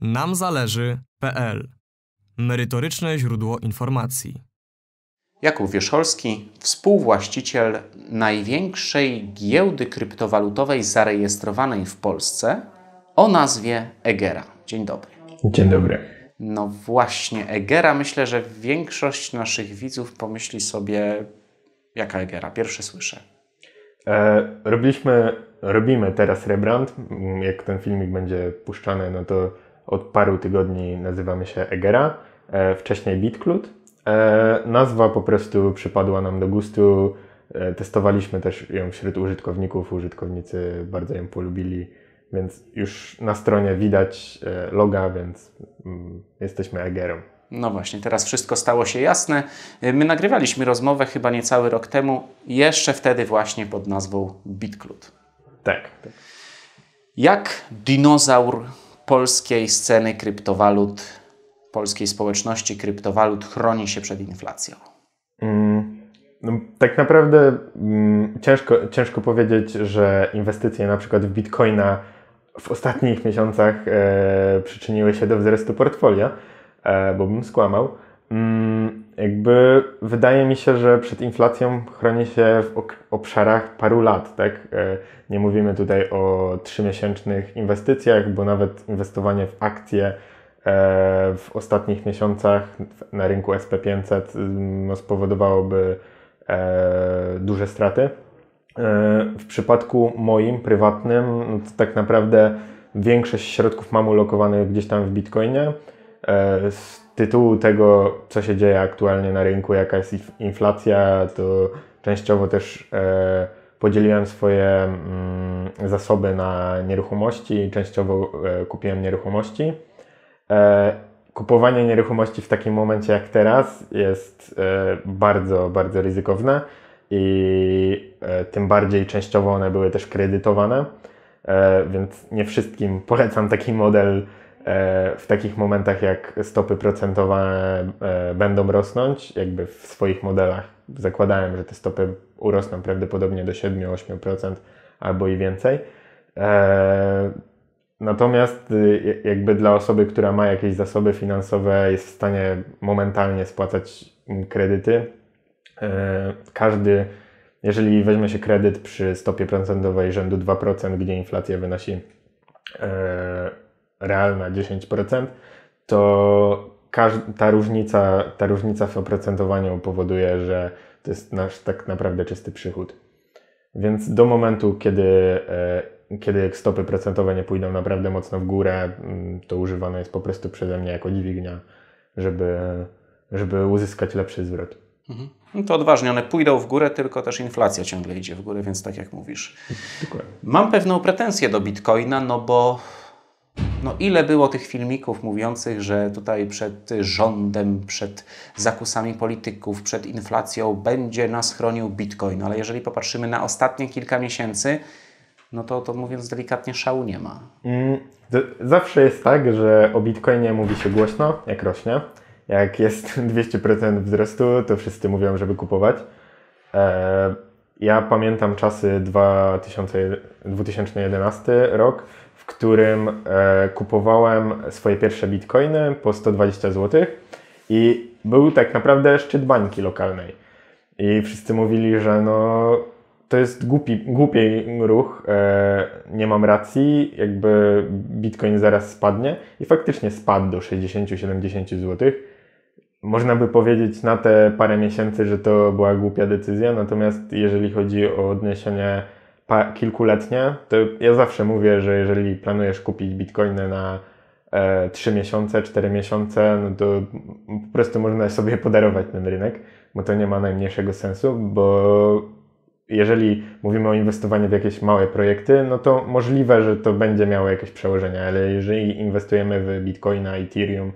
Nam Merytoryczne źródło informacji. Jakub Wierzcholski, współwłaściciel największej giełdy kryptowalutowej zarejestrowanej w Polsce o nazwie Egera. Dzień dobry. Dzień dobry. No właśnie, Egera. Myślę, że większość naszych widzów pomyśli sobie, jaka Egera. Pierwszy słyszę. E, robiliśmy, robimy teraz rebrand. Jak ten filmik będzie puszczany, no to od paru tygodni nazywamy się Egera, e, wcześniej Bitklut. E, nazwa po prostu przypadła nam do gustu. E, testowaliśmy też ją wśród użytkowników. Użytkownicy bardzo ją polubili, więc już na stronie widać loga, więc mm, jesteśmy Egerą. No właśnie, teraz wszystko stało się jasne. My nagrywaliśmy rozmowę chyba niecały rok temu, jeszcze wtedy właśnie pod nazwą Bitklut. Tak. tak. Jak dinozaur polskiej sceny kryptowalut, polskiej społeczności kryptowalut chroni się przed inflacją? Mm, no, tak naprawdę mm, ciężko, ciężko powiedzieć, że inwestycje na przykład w bitcoina w ostatnich miesiącach e, przyczyniły się do wzrostu portfolio, e, bo bym skłamał. Mm, jakby wydaje mi się, że przed inflacją chroni się w obszarach paru lat, tak? E, nie mówimy tutaj o trzymiesięcznych inwestycjach, bo nawet inwestowanie w akcje e, w ostatnich miesiącach na rynku SP500 mm, no, spowodowałoby e, duże straty. W przypadku moim, prywatnym, no, to tak naprawdę większość środków mam ulokowanych gdzieś tam w Bitcoinie tytułu tego, co się dzieje aktualnie na rynku, jaka jest inflacja, to częściowo też e, podzieliłem swoje mm, zasoby na nieruchomości, częściowo e, kupiłem nieruchomości. E, kupowanie nieruchomości w takim momencie jak teraz jest e, bardzo, bardzo ryzykowne i e, tym bardziej częściowo one były też kredytowane, e, więc nie wszystkim polecam taki model E, w takich momentach, jak stopy procentowe e, będą rosnąć, jakby w swoich modelach zakładałem, że te stopy urosną prawdopodobnie do 7-8% albo i więcej. E, natomiast y, jakby dla osoby, która ma jakieś zasoby finansowe, jest w stanie momentalnie spłacać kredyty. Każdy, jeżeli weźmie się kredyt przy stopie procentowej rzędu 2%, gdzie inflacja wynosi realna 10%, to ta różnica, ta różnica w oprocentowaniu powoduje, że to jest nasz tak naprawdę czysty przychód. Więc do momentu, kiedy, e, kiedy stopy procentowe nie pójdą naprawdę mocno w górę, mm, to używane jest po prostu przeze mnie jako dźwignia, żeby, żeby uzyskać lepszy zwrot. Mhm. No to odważnie, one pójdą w górę, tylko też inflacja ciągle idzie w górę, więc tak jak mówisz. Dokładnie. Mam pewną pretensję do bitcoina, no bo no ile było tych filmików mówiących, że tutaj przed rządem, przed zakusami polityków, przed inflacją będzie nas chronił bitcoin, ale jeżeli popatrzymy na ostatnie kilka miesięcy, no to, to mówiąc delikatnie, szału nie ma. Mm, zawsze jest tak, że o bitcoinie mówi się głośno, jak rośnie. Jak jest 200% wzrostu, to wszyscy mówią, żeby kupować. E, ja pamiętam czasy 2000, 2011 rok, którym e, kupowałem swoje pierwsze bitcoiny po 120 zł i był tak naprawdę szczyt bańki lokalnej. I wszyscy mówili, że no to jest głupi, głupi ruch, e, nie mam racji, jakby bitcoin zaraz spadnie i faktycznie spadł do 60-70 zł. Można by powiedzieć na te parę miesięcy, że to była głupia decyzja, natomiast jeżeli chodzi o odniesienie kilkuletnie, to ja zawsze mówię, że jeżeli planujesz kupić bitcoiny na e, 3 miesiące, 4 miesiące, no to po prostu można sobie podarować ten rynek, bo to nie ma najmniejszego sensu, bo jeżeli mówimy o inwestowaniu w jakieś małe projekty, no to możliwe, że to będzie miało jakieś przełożenia, ale jeżeli inwestujemy w bitcoina, ethereum,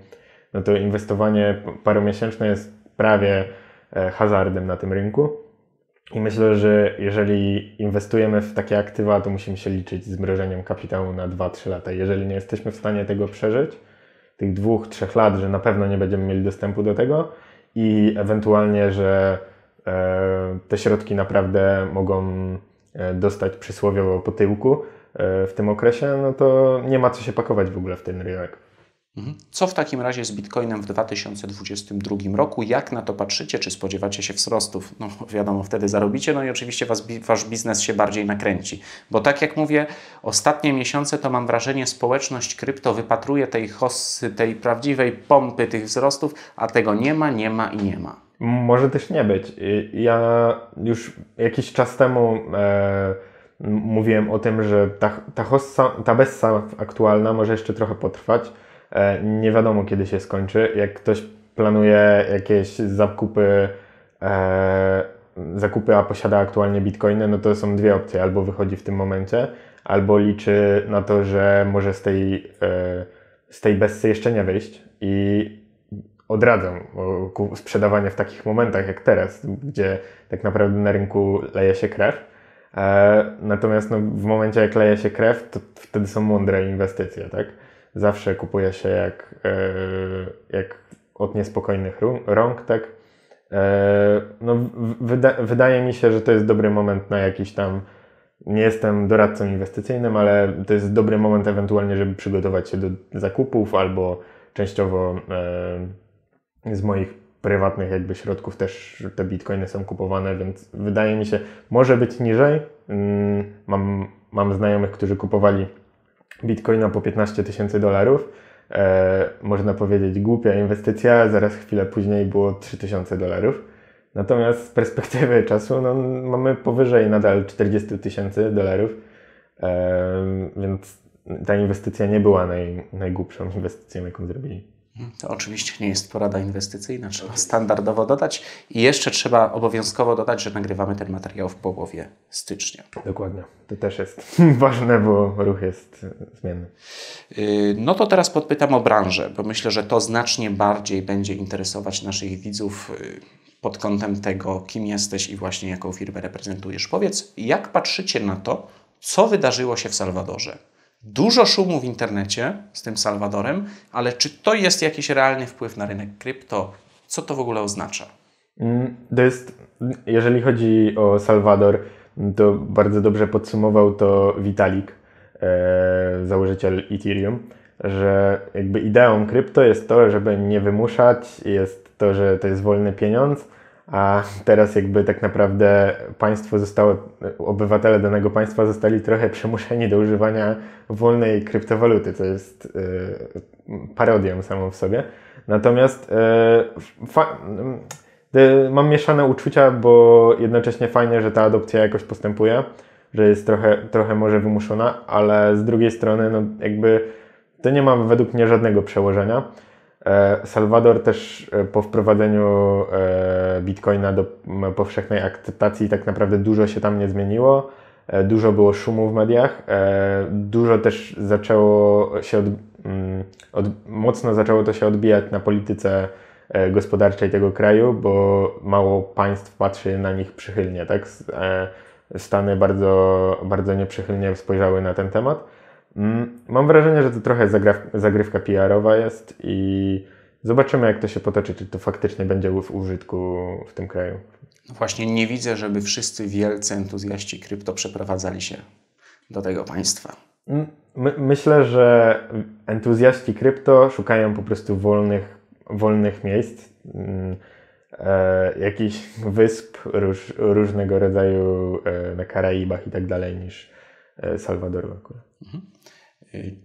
no to inwestowanie paromiesięczne jest prawie e, hazardem na tym rynku i myślę, że jeżeli inwestujemy w takie aktywa, to musimy się liczyć z mrożeniem kapitału na 2-3 lata. Jeżeli nie jesteśmy w stanie tego przeżyć, tych dwóch, trzech lat, że na pewno nie będziemy mieli dostępu do tego i ewentualnie, że e, te środki naprawdę mogą e, dostać przysłowiowo po tyłku e, w tym okresie, no to nie ma co się pakować w ogóle w ten rynek. Mhm. Co w takim razie z Bitcoinem w 2022 roku? Jak na to patrzycie? Czy spodziewacie się wzrostów? No wiadomo, wtedy zarobicie, no i oczywiście was, wasz biznes się bardziej nakręci. Bo tak jak mówię, ostatnie miesiące to mam wrażenie, społeczność krypto wypatruje tej hossy, tej prawdziwej pompy tych wzrostów, a tego nie ma, nie ma i nie ma. Może też nie być. Ja już jakiś czas temu... E mówiłem o tym, że ta, ta, hossa, ta bessa aktualna może jeszcze trochę potrwać, E, nie wiadomo kiedy się skończy. Jak ktoś planuje jakieś zakupy, e, zakupy, a posiada aktualnie bitcoiny, no to są dwie opcje. Albo wychodzi w tym momencie, albo liczy na to, że może z tej, e, z tej bezsy jeszcze nie wyjść i odradzam sprzedawanie w takich momentach jak teraz, gdzie tak naprawdę na rynku leje się krew. natomiast no, w momencie jak leje się krew, to wtedy są mądre inwestycje, tak? zawsze kupuje się jak, e, jak od niespokojnych rąk, tak? E, no, wyda wydaje mi się, że to jest dobry moment na jakiś tam. Nie jestem doradcą inwestycyjnym, ale to jest dobry moment ewentualnie, żeby przygotować się do zakupów albo częściowo e, z moich prywatnych jakby środków też te bitcoiny są kupowane, więc wydaje mi się, może być niżej. Mm, mam, mam znajomych, którzy kupowali bitcoina po 15 tysięcy dolarów. E, można powiedzieć głupia inwestycja, zaraz chwilę później było 3000 dolarów. Natomiast z perspektywy czasu no, mamy powyżej nadal 40 tysięcy dolarów, e, więc ta inwestycja nie była naj, najgłupszą inwestycją, jaką zrobili. Mhm. To oczywiście nie jest porada inwestycyjna, trzeba standardowo dodać i jeszcze trzeba obowiązkowo dodać, że nagrywamy ten materiał w połowie stycznia. Dokładnie, to też jest ważne, bo ruch jest e, zmienny. Y, no to teraz podpytam o branżę, bo myślę, że to znacznie bardziej będzie interesować naszych widzów y, pod kątem tego, kim jesteś i właśnie jaką firmę reprezentujesz. Powiedz, jak patrzycie na to, co wydarzyło się w Salwadorze? Dużo szumu w internecie z tym Salwadorem, ale czy to jest jakiś realny wpływ na rynek krypto? Co to w ogóle oznacza? Mm, to jest, jeżeli chodzi o Salwador, to bardzo dobrze podsumował to Vitalik, e, założyciel Ethereum, że jakby ideą krypto jest to, żeby nie wymuszać, jest to, że to jest wolny pieniądz, a teraz jakby tak naprawdę państwo zostało, obywatele danego państwa zostali trochę przymuszeni do używania wolnej kryptowaluty, co jest yy, parodią samą w sobie. Natomiast yy, mam mieszane uczucia, bo jednocześnie fajne, że ta adopcja jakoś postępuje, że jest trochę, trochę może wymuszona, ale z drugiej strony no jakby to nie ma według mnie żadnego przełożenia. E, Salwador też e, po wprowadzeniu e, bitcoina do powszechnej akceptacji tak naprawdę dużo się tam nie zmieniło. Dużo było szumu w mediach, dużo też zaczęło się od, od, mocno zaczęło to się odbijać na polityce gospodarczej tego kraju, bo mało państw patrzy na nich przychylnie, tak? Stany bardzo, bardzo nieprzychylnie spojrzały na ten temat. Mm, mam wrażenie, że to trochę zagrywka PR-owa jest i zobaczymy, jak to się potoczy, czy to faktycznie będzie w użytku w tym kraju. właśnie nie widzę, żeby wszyscy wielcy entuzjaści krypto przeprowadzali się do tego państwa. Mm, my, myślę, że entuzjaści krypto szukają po prostu wolnych, wolnych miejsc, mm, e, jakichś wysp róż, różnego rodzaju e, na Karaibach i tak dalej, niż, E, Salwadoru akurat. Mhm. Y,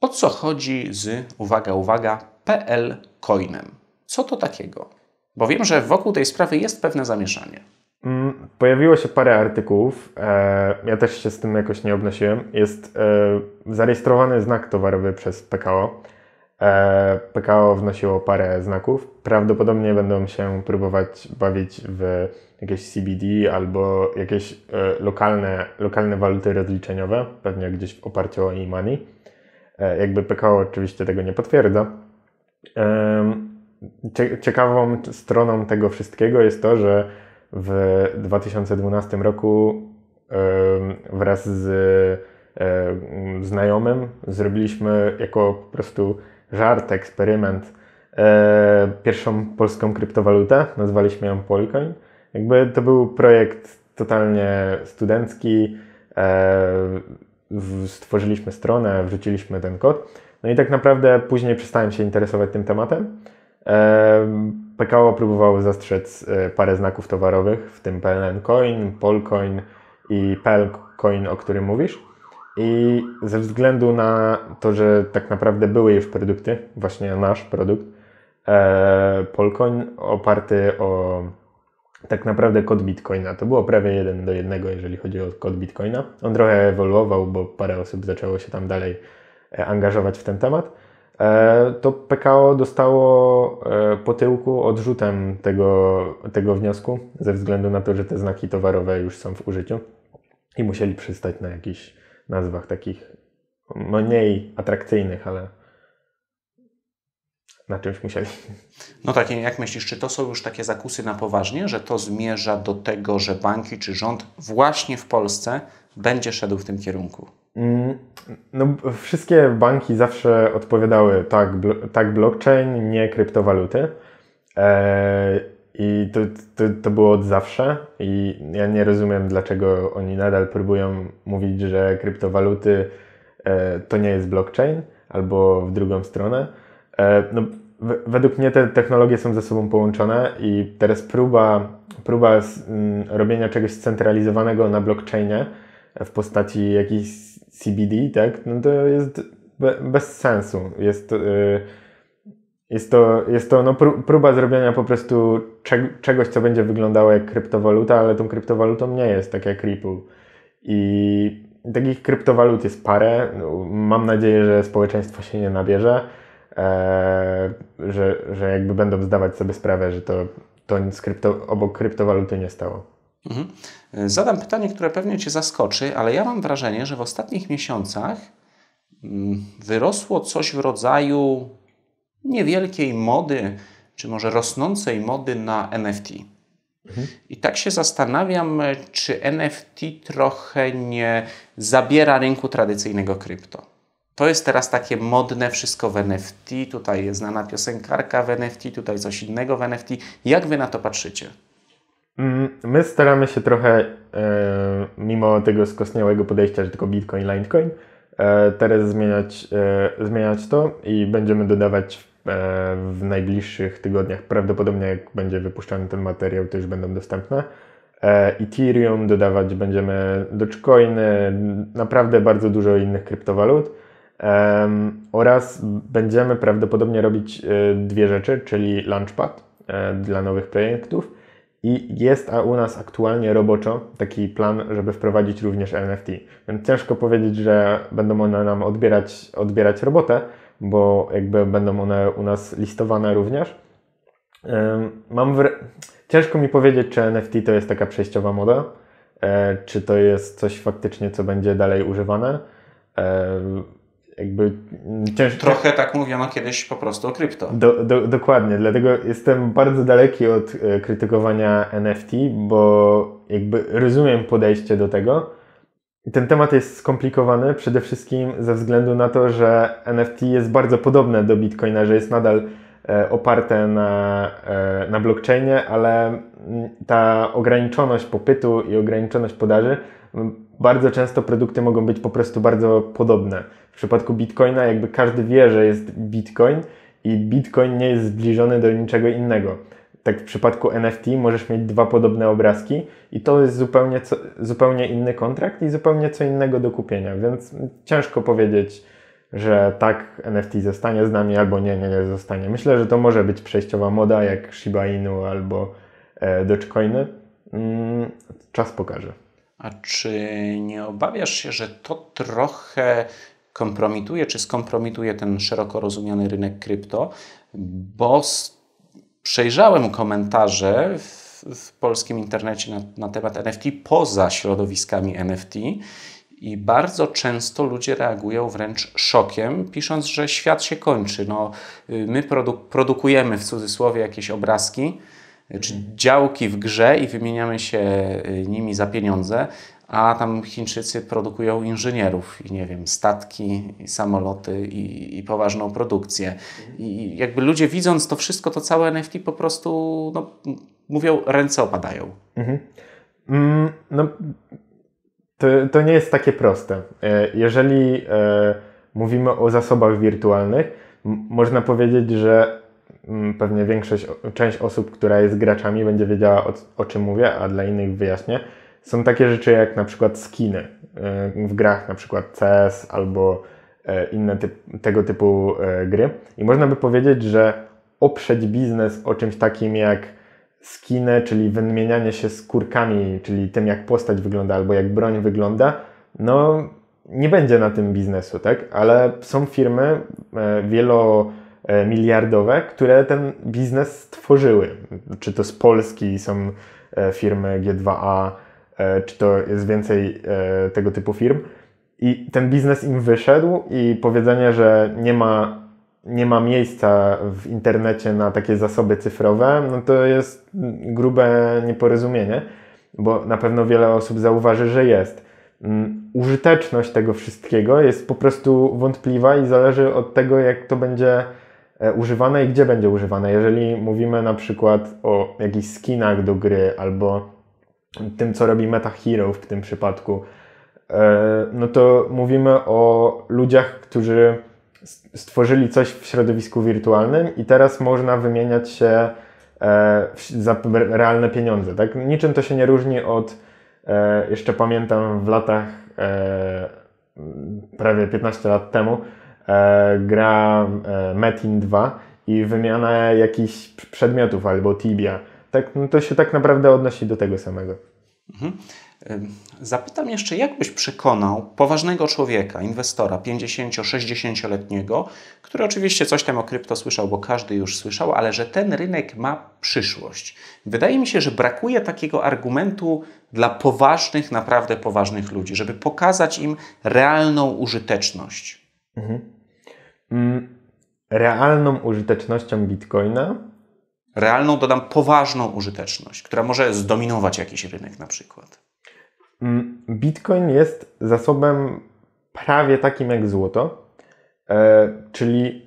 o co chodzi z, uwaga, uwaga, PL Coinem? Co to takiego? Bo wiem, że wokół tej sprawy jest pewne zamieszanie. Mm, pojawiło się parę artykułów. E, ja też się z tym jakoś nie obnosiłem. Jest e, zarejestrowany znak towarowy przez PKO. PKO wnosiło parę znaków. Prawdopodobnie będą się próbować bawić w jakieś CBD albo jakieś e, lokalne, lokalne waluty rozliczeniowe, pewnie gdzieś w oparciu o e-money. E, jakby PKO oczywiście tego nie potwierdza. Ciekawą stroną tego wszystkiego jest to, że w 2012 roku wraz z e, znajomym zrobiliśmy jako po prostu żart, eksperyment pierwszą polską kryptowalutę. Nazwaliśmy ją Polcoin jakby to był projekt totalnie studencki. E, stworzyliśmy stronę, wrzuciliśmy ten kod. No i tak naprawdę później przestałem się interesować tym tematem. E, PKO próbowało zastrzec e, parę znaków towarowych, w tym PLN Coin, Polcoin i Pelcoin, o którym mówisz. I ze względu na to, że tak naprawdę były już produkty, właśnie nasz produkt, Polcoin oparty o tak naprawdę kod Bitcoina. To było prawie jeden do jednego, jeżeli chodzi o kod Bitcoina. On trochę ewoluował, bo parę osób zaczęło się tam dalej e, angażować w ten temat. E, to PKO dostało e, po tyłku odrzutem tego, tego wniosku, ze względu na to, że te znaki towarowe już są w użyciu i musieli przystać na jakichś nazwach takich no, mniej atrakcyjnych, ale na czymś musieli. No tak, jak myślisz, czy to są już takie zakusy na poważnie, że to zmierza do tego, że banki czy rząd właśnie w Polsce będzie szedł w tym kierunku? Mm, no, wszystkie banki zawsze odpowiadały tak, blo tak blockchain, nie kryptowaluty. Eee, I to, to, to, było od zawsze. I ja nie rozumiem, dlaczego oni nadal próbują mówić, że kryptowaluty e, to nie jest blockchain, albo w drugą stronę. E, no, według mnie te technologie są ze sobą połączone i teraz próba, próba z, m, mm, robienia czegoś scentralizowanego na blockchainie w postaci jakiejś CBD, tak, no to jest be, bez sensu. Jest, y, jest to, jest to no, próba zrobienia po prostu czeg czegoś, co będzie wyglądało jak kryptowaluta, ale tą kryptowalutą nie jest, tak jak Ripple. I takich kryptowalut jest parę. No, mam nadzieję, że społeczeństwo się nie nabierze. E, że, że jakby będą zdawać sobie sprawę, że to, to nic krypto, obok kryptowaluty nie stało. Mhm. Zadam pytanie, które pewnie Cię zaskoczy, ale ja mam wrażenie, że w ostatnich miesiącach mm, wyrosło coś w rodzaju niewielkiej mody, czy może rosnącej mody na NFT. Mhm. I tak się zastanawiam, czy NFT trochę nie zabiera rynku tradycyjnego krypto. To jest teraz takie modne wszystko w NFT. Tutaj jest znana piosenkarka w NFT, tutaj coś innego w NFT. Jak wy na to patrzycie? Mm, my staramy się trochę, e, mimo tego skostniałego podejścia, że tylko Bitcoin, Litecoin, e, teraz zmieniać, e, zmieniać to i będziemy dodawać w najbliższych tygodniach, prawdopodobnie jak będzie wypuszczany ten materiał, już będą dostępne. Ethereum dodawać będziemy Dogecoiny, naprawdę bardzo dużo innych kryptowalut. Oraz będziemy prawdopodobnie robić e, dwie rzeczy, czyli Launchpad e, dla nowych projektów i jest a u nas aktualnie roboczo taki plan, żeby wprowadzić również NFT. Więc ciężko powiedzieć, że będą one nam odbierać, odbierać robotę, bo jakby będą one u nas listowane również. Mam w... Ciężko mi powiedzieć, czy NFT to jest taka przejściowa moda, e, czy to jest coś faktycznie, co będzie dalej używane jakby mm, ciężko. Trochę tak mówiono kiedyś po prostu o krypto. Do, do, dokładnie, dlatego jestem bardzo daleki od e, krytykowania NFT, bo jakby rozumiem podejście do tego. Ten temat jest skomplikowany przede wszystkim ze względu na to, że NFT jest bardzo podobne do Bitcoina, że jest nadal e, oparte na, e, na blockchainie, ale mm, ta ograniczoność popytu i ograniczoność podaży bardzo często produkty mogą być po prostu bardzo podobne. W przypadku Bitcoina jakby każdy wie, że jest Bitcoin i Bitcoin nie jest zbliżony do niczego innego. Tak w przypadku NFT możesz mieć dwa podobne obrazki i to jest zupełnie, co, zupełnie inny kontrakt i zupełnie co innego do kupienia, więc ciężko powiedzieć, że tak NFT zostanie z nami albo nie, nie, nie zostanie. Myślę, że to może być przejściowa moda jak Shiba Inu albo e, Dogecoiny. Mm, czas pokaże. A czy nie obawiasz się, że to trochę kompromituje, czy skompromituje ten szeroko rozumiany rynek krypto? Bo przejrzałem komentarze w, w polskim internecie na, na temat NFT poza środowiskami NFT. I bardzo często ludzie reagują wręcz szokiem, pisząc, że świat się kończy. No, y, my produ produkujemy w cudzysłowie jakieś obrazki, czy działki w grze i wymieniamy się y, nimi za pieniądze, a tam Chińczycy produkują inżynierów i nie wiem, statki, i samoloty i, i, poważną produkcję. I jakby ludzie widząc to wszystko, to całe NFT po prostu no, mówią, ręce opadają. Mhm. Mm, no, to, to nie jest takie proste. E, jeżeli e, mówimy o zasobach wirtualnych, można powiedzieć, że Mm, pewnie większość, część osób, która jest graczami, będzie wiedziała o, o czym mówię, a dla innych wyjaśnię. Są takie rzeczy jak na przykład skiny y, w grach, na przykład CS albo e, inne typ, tego typu e, gry. I można by powiedzieć, że oprzeć biznes o czymś takim jak skiny, czyli wymienianie się skórkami, czyli tym jak postać wygląda albo jak broń wygląda, no nie będzie na tym biznesu, tak? Ale są firmy e, wielo E, miliardowe, które ten biznes stworzyły. Czy to z Polski są e, firmy G2A, e, czy to jest więcej tego typu firm. I ten biznes im wyszedł i powiedzenie, że nie ma, nie ma miejsca w internecie na takie zasoby cyfrowe, no to jest grube nieporozumienie, bo na pewno wiele osób zauważy, że jest. Mm, użyteczność tego wszystkiego jest po prostu wątpliwa i zależy od tego, jak to będzie E, używane i gdzie będzie używane. Jeżeli mówimy na przykład o jakichś skinach do gry albo tym, co robi Meta Hero w tym przypadku, e, no to mówimy o ludziach, którzy stworzyli coś w środowisku wirtualnym i teraz można wymieniać się e, za realne pieniądze. Tak? Niczym to się nie różni od, jeszcze pamiętam w latach prawie 15 lat temu, E, gra e, Metin 2 i wymiana jakichś przedmiotów albo Tibia. Tak, no to się tak naprawdę odnosi do tego samego. Mhm. Zapytam jeszcze, jak byś przekonał poważnego człowieka, inwestora 50-60-letniego, który oczywiście coś tam o krypto słyszał, bo każdy już słyszał, ale że ten rynek ma przyszłość. Wydaje mi się, że brakuje takiego argumentu dla poważnych, naprawdę poważnych ludzi, żeby pokazać im realną użyteczność. Mhm. Mm, realną użytecznością bitcoina? Realną dodam poważną użyteczność, która może zdominować jakiś rynek na przykład. Mm, Bitcoin jest zasobem prawie takim jak złoto, e, czyli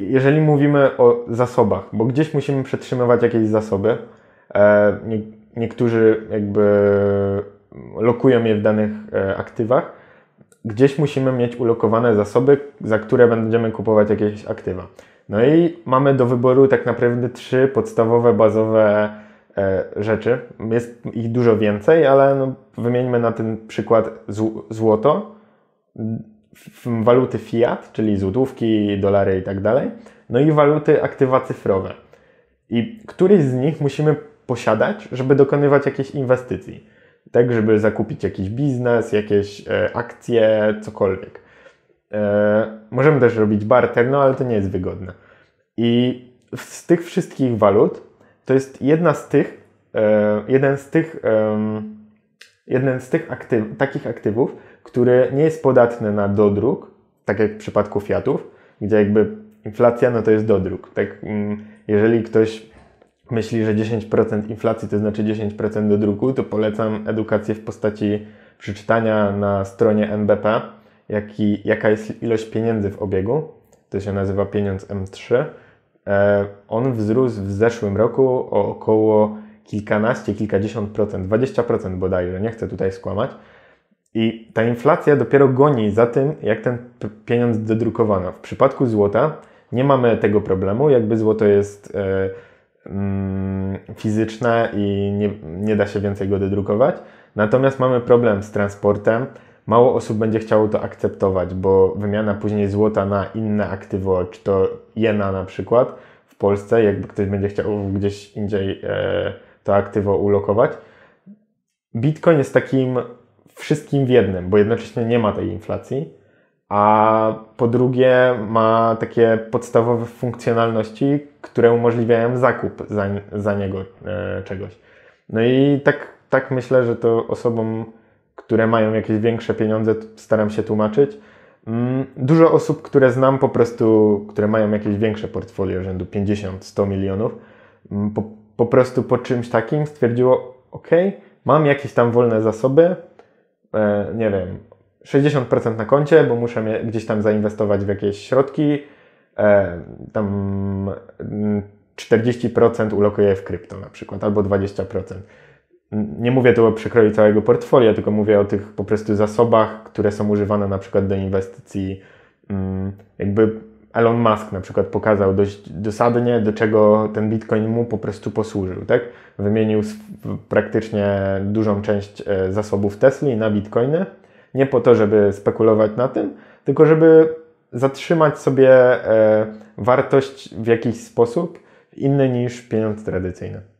jeżeli mówimy o zasobach, bo gdzieś musimy przetrzymywać jakieś zasoby, e, niektórzy jakby lokują je w danych e, aktywach, gdzieś musimy mieć ulokowane zasoby, za które będziemy kupować jakieś aktywa. No i mamy do wyboru tak naprawdę trzy podstawowe, bazowe e, rzeczy. Jest ich dużo więcej, ale no, wymieńmy na ten przykład złoto, waluty fiat, czyli złotówki, dolary i tak dalej, no i waluty aktywa cyfrowe. I któryś z nich musimy posiadać, żeby dokonywać jakiejś inwestycji tak żeby zakupić jakiś biznes, jakieś e, akcje, cokolwiek. E, możemy też robić barter, no ale to nie jest wygodne. I z tych wszystkich walut to jest jedna z tych, e, jeden z tych, jeden z tych aktyw, takich aktywów, który nie jest podatny na dodruk, tak jak w przypadku Fiatów, gdzie jakby inflacja no to jest dodruk. Tak, mm, jeżeli ktoś myśli, że 10% inflacji to znaczy 10% do druku, to polecam edukację w postaci przeczytania na stronie NBP, jaki, jaka jest ilość pieniędzy w obiegu. To się nazywa pieniądz M3. E, on wzrósł w zeszłym roku o około kilkanaście, kilkadziesiąt procent, 20% bodajże, nie chcę tutaj skłamać. I ta inflacja dopiero goni za tym, jak ten pieniądz dodrukowano. W przypadku złota nie mamy tego problemu, jakby złoto jest. E, Mm, fizyczne i nie, nie da się więcej go dedrukować. Natomiast mamy problem z transportem. Mało osób będzie chciało to akceptować, bo wymiana później złota na inne aktywo, czy to jena na przykład w Polsce, jakby ktoś będzie chciał gdzieś indziej e, to aktywo ulokować. Bitcoin jest takim wszystkim w jednym, bo jednocześnie nie ma tej inflacji a po drugie ma takie podstawowe funkcjonalności, które umożliwiają zakup za, za niego e, czegoś. No i tak, tak myślę, że to osobom, które mają jakieś większe pieniądze, staram się tłumaczyć. Mm, dużo osób, które znam po prostu, które mają jakieś większe portfolio rzędu 50-100 milionów, mm, po, po, prostu po czymś takim stwierdziło, ok, mam jakieś tam wolne zasoby, e, nie wiem, 60% na koncie, bo muszę gdzieś tam zainwestować w jakieś środki. E, tam 40% mm, ulokuję w krypto na przykład, albo 20%. Nie mówię tu o przekroju całego portfolio, tylko mówię o tych po prostu zasobach, które są używane na przykład do inwestycji. Mm, jakby Elon Musk na przykład pokazał dość dosadnie, do czego ten bitcoin mu po prostu posłużył, tak? Wymienił praktycznie dużą część e, zasobów Tesli na bitcoiny nie po to, żeby spekulować na tym, tylko żeby zatrzymać sobie e, wartość w jakiś sposób inny niż pieniądz tradycyjny.